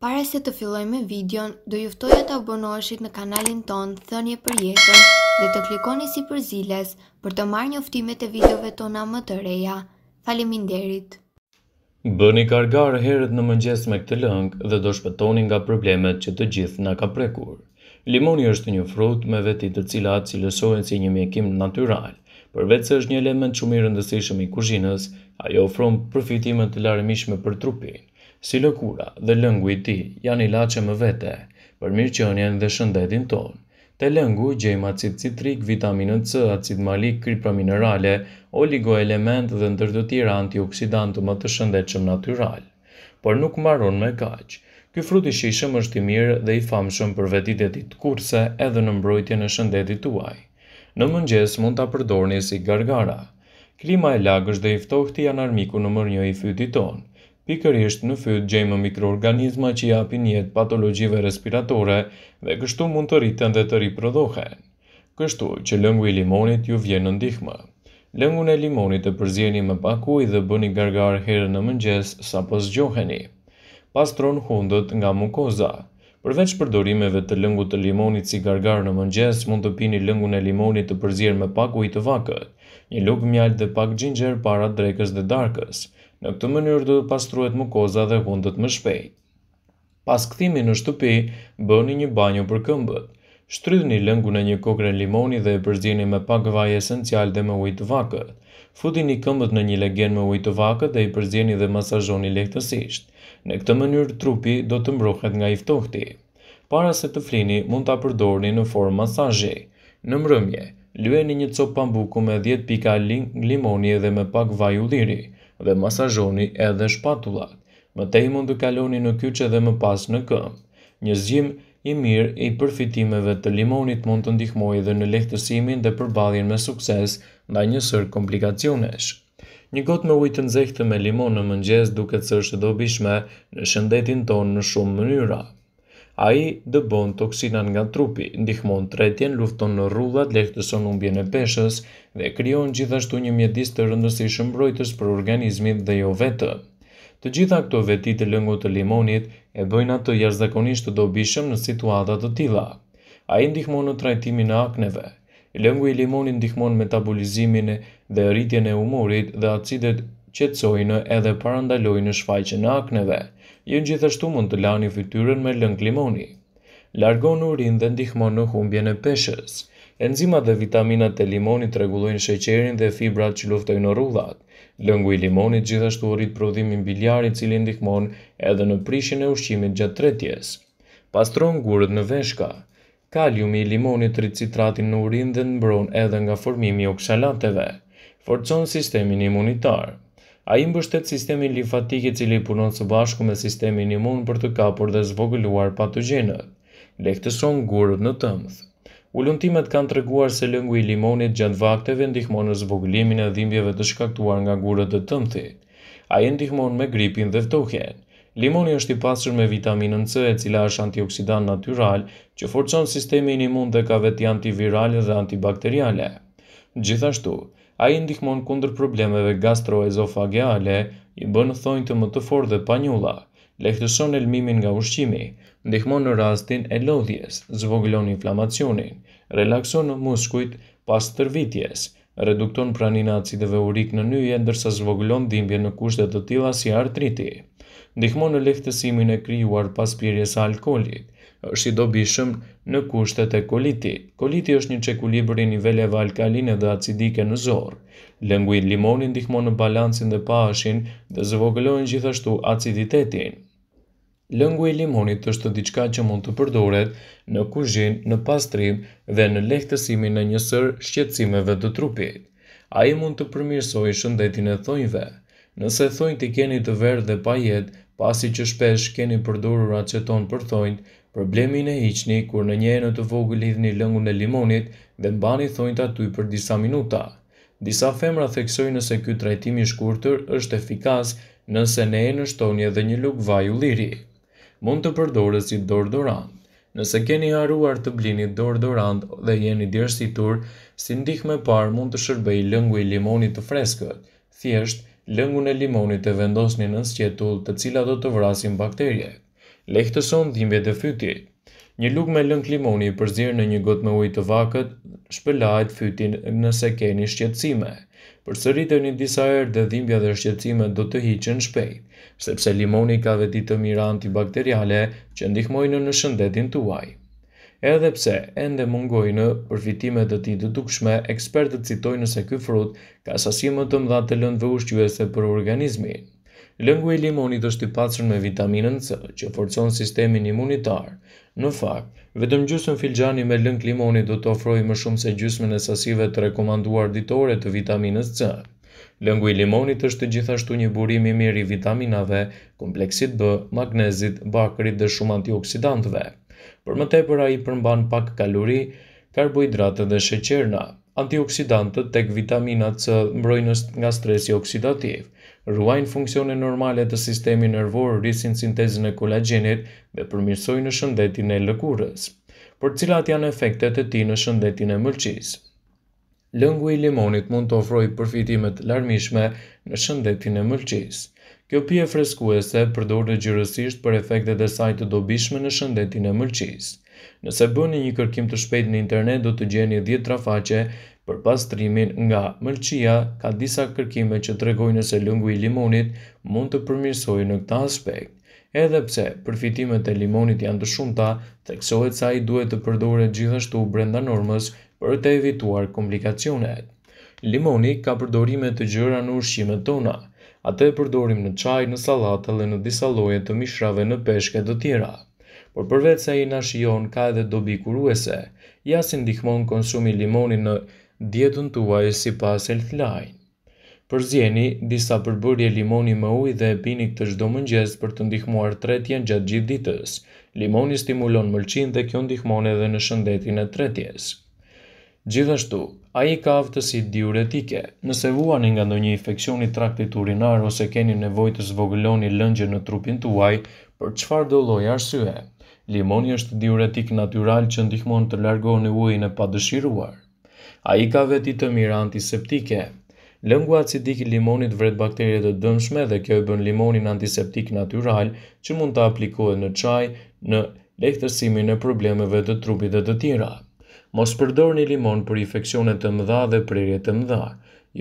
Pare se të filloj me videon, do juftoj e të abonoshit në kanalin ton, thënje për jetën dhe të klikoni si për ziles për të marrë një uftimet e videove tona më të reja. Falimin derit! Bëni kargarë herët në mëngjes me këtë lëngë dhe do shpetoni nga problemet që të gjithë nga ka prekur. Limoni është një frut me vetit të cilat si lësojnë si një mjekim natural, për është një element shumë i ndësishëm i kuzhinës, ajo ofronë përfitimet të larëmishme për trupin si lëkura dhe lëngu i ti janë lache më vete, për mirëqenjen dhe shëndetin tonë. Te lëngu gjejmë acid citrik, vitaminë C, acid malik, kripra minerale, oligoelement dhe ndër të tjera antioksidantë më të qëmë natyral. Por nuk maron me kaq. Ky frut i shishëm është i mirë dhe i famshëm për vetitet i kurse edhe në mbrojtjen e shëndetit tuaj. Në mëngjes mund ta përdorni si gargara. Klima e lagës dhe i ftohtë janë armiku në 1 i fytit tonë pikërisht në fytë gjejmë mikroorganizma që japin jetë patologjive respiratore dhe kështu mund të rriten dhe të riprodhohen. Kështu që lëngu i limonit ju vjen në ndihmë. Lëngun e limonit e përzjeni me pak ujë dhe bëni gargar herën në mëngjes sapo zgjoheni. Pastron hundët nga mukoza. Përveç përdorimeve të lëngut të limonit si gargar në mëngjes, mund të pini lëngun e limonit të përzier me pak ujë të vakët, një lugë mjalt dhe pak gjinxher para drekës dhe darkës. Në këtë mënyrë do të pastrohet mukoza dhe hundët më shpejt. Pas kthimit në shtëpi, bëni një banjo për këmbët. Shtrydhni lëngun në një kokre limoni dhe e përzgjeni me pak vaj esencial dhe me ujë të vakët. Futini këmbët në një legen me ujë të vakët dhe i përzgjeni dhe masazhoni lehtësisht. Në këtë mënyrë trupi do të mbrohet nga i Para se të flini, mund ta përdorni në formë masazhi. Në mbrëmje, lyeni një copë pambuku me 10 pika limoni dhe me pak vaj ulliri dhe masazhoni edhe shpatullat. Më tej mund të kaloni në kyçe dhe më pas në këmbë. Një zgjim i mirë e i përfitimeve të limonit mund të ndihmoj edhe në lehtësimin dhe përballjen me sukses ndaj një sër komplikacionesh. Një gotë me ujë të nxehtë me limon në mëngjes duket të sërshë dobishme në shëndetin tonë në shumë mënyra a i dëbon toksinan nga trupi, ndihmon tretjen, lufton në rullat, lehtëson umbjen e peshës dhe kryon gjithashtu një mjedis të rëndësi shëmbrojtës për organizmit dhe jo vetë. Të gjitha këto vetit të lëngu të limonit e bëjnë atë jashtëzakonisht të dobishëm në situatat të tila. A i ndihmon në trajtimin e akneve. Lëngu i limonit ndihmon metabolizimin dhe rritjen e umorit dhe acidet qetsojnë edhe parandalojnë shfaqen e akneve ju në gjithashtu mund të lani fytyrën me lëng limoni. Largon urin dhe ndihmon në humbjen e peshës. Enzimat dhe vitaminat e limonit regullojnë sheqerin dhe fibrat që luftojnë në rudhat. Lëngu i limonit gjithashtu rrit prodhimin biliarit cili ndihmon edhe në prishin e ushqimit gjatë tretjes. Pastron gurët në veshka. Kaliumi i limonit rrit citratin në urin dhe në mbron edhe nga formimi oksalateve. Forcon sistemin imunitarë. A i mbështet sistemi lifatik i cili punon së bashku me sistemi një mund për të kapur dhe zvogëluar patogenët. Lektëson gurët në tëmëth. Ullëntimet kanë të reguar se lëngu i limonit gjatë vakteve ndihmonë në zvogëlimin e dhimbjeve të shkaktuar nga gurët dhe tëmëthi. A i ndihmonë me gripin dhe vtohen. Limoni është i pasur me vitaminën C, e cila është antioksidan natural, që forcon sistemi një mund dhe ka veti antivirale dhe antibakteriale. Gjithashtu, a i ndihmon kunder problemeve gastroezofageale, i bënë thonjë të më të forë dhe panjula, lehtëson e lmimin nga ushqimi, ndihmon në rastin e lodhjes, zvogëlon inflamacionin, relakson në muskuit pas tërvitjes, redukton pranin acideve urik në nyje, ndërsa zvogëlon dhimbje në kushtet të tila si artriti, ndihmon në lehtësimin e kryuar pas pjerjes alkolit, është i dobishëm në kushtet e koliti. Koliti është një çekulibër i niveleve alkaline dhe acidike në zorr. Lëngu i limonit ndihmon në balancin dhe pashin dhe zvogëlon gjithashtu aciditetin. Lëngu i limonit është diçka që mund të përdoret në kuzhinë, në pastrim dhe në lehtësimin e njësër shqetësimeve të trupit. Ai mund të përmirësojë shëndetin e thonjve. Nëse thonjt i keni të verdhë dhe pa jetë, pasi që shpesh keni përdorur aceton për thonjt, Problemin e hiqni kur në njerë në të vogë lidhni lëngu në limonit dhe mbani thojnë të aty për disa minuta. Disa femra theksojnë nëse kjo trajtimi shkurtër është efikas nëse ne e në shtoni edhe një vaj u liri. Mund të përdore si dordorant. Nëse keni haruar të blini dordorant dhe jeni djersitur, si ndihme par mund të shërbej lëngu i limonit të freskët. Thjesht, lëngu në limonit e vendosni në sqetull të cila do të vrasin bakterjet lehtëson dhimbje dhe fytje. Një luk me lënk limoni i përzirë në një gotë me ujtë të vakët, shpëllajt fytin nëse keni shqetsime. Për së rritë një disa erë dhe dhimbja dhe shqetsime do të hiqen shpejt, sepse limoni ka vetit të mira antibakteriale që ndihmojnë në shëndetin tuaj. Edhe pse ende mungojnë përfitimet të ti të dukshme, ekspertët citojnë se ky frut ka sasi më të mëdha të lëndëve ushqyese për organizmin. Lëngu i limonit është i pacrën me vitaminën C, që forcon sistemin imunitar. Në fakt, vetëm gjusën filgjani me lëng limonit do të ofrojë më shumë se gjysmën e sasive të rekomanduar ditore të vitaminës C. Lëngu i limonit është gjithashtu një burim i mirë i vitaminave, kompleksit B, magnezit, bakrit dhe shumë antioksidantve. Për më tepëra i përmban pak kalori, karbohidrate dhe sheqerna. Antioksidantët tek vitamina C mbrojnë nga stresi oksidativ ruajnë funksionin normale të sistemi nervor, rrisin sintezin e kolagenit dhe përmirsojnë shëndetin e lëkurës. Por cilat janë efektet e ti në shëndetin e mëlqis? Lëngu i limonit mund të ofroj përfitimet larmishme në shëndetin e mëlqis. Kjo pje freskuese përdojnë gjyrësisht për efektet e sajtë dobishme në shëndetin e mëlqis. Nëse bëni një kërkim të shpejt në internet, do të gjeni 10 trafaqe për pastrimin nga mëlqia, ka disa kërkime që të regojnë nëse lëngu i limonit mund të përmirsojnë në këta aspekt. Edhepse, përfitimet e limonit janë të shumëta, theksohet se sa i duhet të përdore gjithashtu brenda normës për të evituar komplikacionet. Limoni ka përdorime të gjëra në ushqime tona, atë e përdorim në qaj, në salatë dhe në disa loje të mishrave në peshke dhe tjera por përvec se i na shion ka edhe dobi kuruese, ja si ndihmon konsumi limoni në dietën tuaj si pas Përzjeni disa përbërje limoni me ujë dhe pini këtë çdo mëngjes për të ndihmuar tretjen gjatë gjithë ditës. Limoni stimulon mëlçin dhe kjo ndihmon edhe në shëndetin e tretjes. Gjithashtu, a i ka aftësi diuretike. Nëse vuani nga në një infekcioni traktit urinar ose keni nevoj të zvogëloni lëngje në trupin tuaj, për çfarëdo do arsye, Limoni është diuretik natyral që ndihmon të largohë në ujin e padëshiruar. A i ka veti të mira antiseptike. Lëngu acidik i limonit vret bakterje të dëmshme dhe kjo e bën limonin antiseptik natyral që mund të aplikohet në qaj, në lehtësimin e problemeve të trupit dhe të tira. Mos përdor një limon për infekcionet të mëdha dhe prerje të mëdha.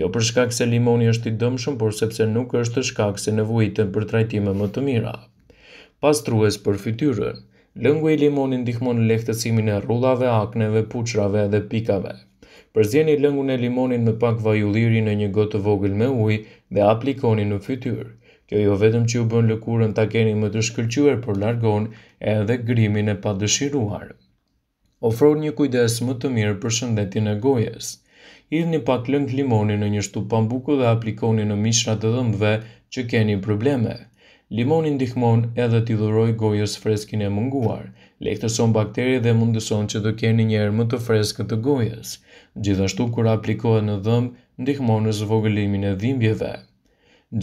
Jo për shkak se limoni është i dëmshëm, por sepse nuk është shkak se nevojitën për trajtime më të mira. Pastrues për fytyrën. Lëngu i limonin ndihmon në lehtësimin e rrullave, akneve, puçrave dhe pikave. Përzjeni lëngun e limonit me pak vaj ulliri në një gotë të vogël me ujë dhe aplikoni në fytyrë. Kjo jo vetëm që u bën lëkurën ta keni më të shkëlqyer, por largon edhe grimin e padëshiruar. Ofron një kujdes më të mirë për shëndetin e gojës. Hidhni pak lëng limoni në një shtup pambuku dhe aplikoni në mishrat e dhëmbëve që keni probleme limoni ndihmon edhe t'i dhuroj gojës freskin e munguar, lehtëson bakteri dhe mundëson që të keni njerë më të freskët të gojës. Gjithashtu, kur aplikohet në dhëm, ndihmon në zvogëlimin e dhimbjeve.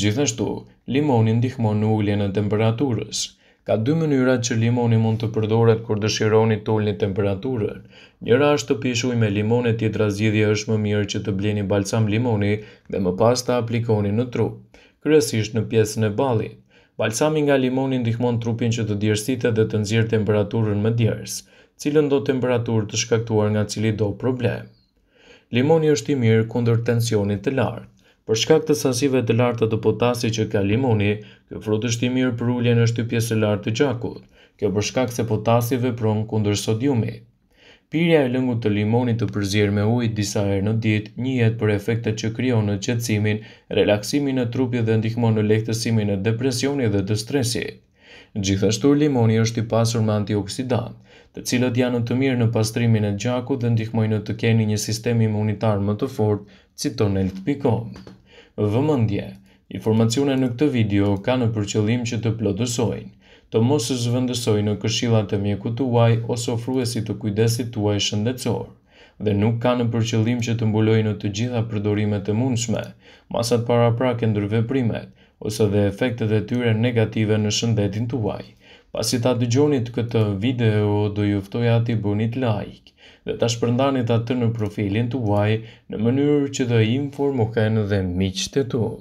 Gjithashtu, limoni ndihmon në ulljen e temperaturës. Ka dy mënyra që limoni mund të përdoret kur dëshironi të ullni temperaturën. Njëra është të pishuj me limone tjetra zgjidhje është më mirë që të blini balsam limoni dhe më pas të aplikoni në trup, kërësisht në pjesën e balit. Balsami nga limoni ndihmon trupin që të djersitet dhe të nxjerrë temperaturën më djers, cilën do temperaturë të shkaktuar nga cili do problem. Limoni është i mirë kundër tensionit të lartë. Për shkak të sasive të larta të potasi që ka limoni, kjo frut është i mirë për ulljen në shtypjes e lartë të gjakut, kjo për shkak se potasi vepron kundër sodiumit. Pirja e lëngut të limonit të përzier me ujë disa herë në ditë, një jetë për efektet që krijon në qetësimin, relaksimin e trupit dhe ndihmon në lehtësimin e depresionit dhe të stresit. Gjithashtu limoni është i pasur me antioksidant, të cilët janë të mirë në pastrimin e gjakut dhe ndihmojnë në të keni një sistem imunitar më të fortë citonel.com. Vëmendje, informacione në këtë video kanë për qëllim që të plotësojnë të mos zhvendësoj në këshillat e mjekut tuaj ose ofruesit të kujdesit tuaj shëndetësor dhe nuk ka në përqëllim që të mbulojnë të gjitha përdorimet e mundshme, masat para prake ndërveprimet, ose dhe efektet e tyre negative në shëndetin tuaj. Pasi ta dëgjonit këtë video, do juftoj ati bunit like dhe ta shpërndanit atë në profilin tuaj në mënyrë që dhe informohen dhe miqët e tuaj.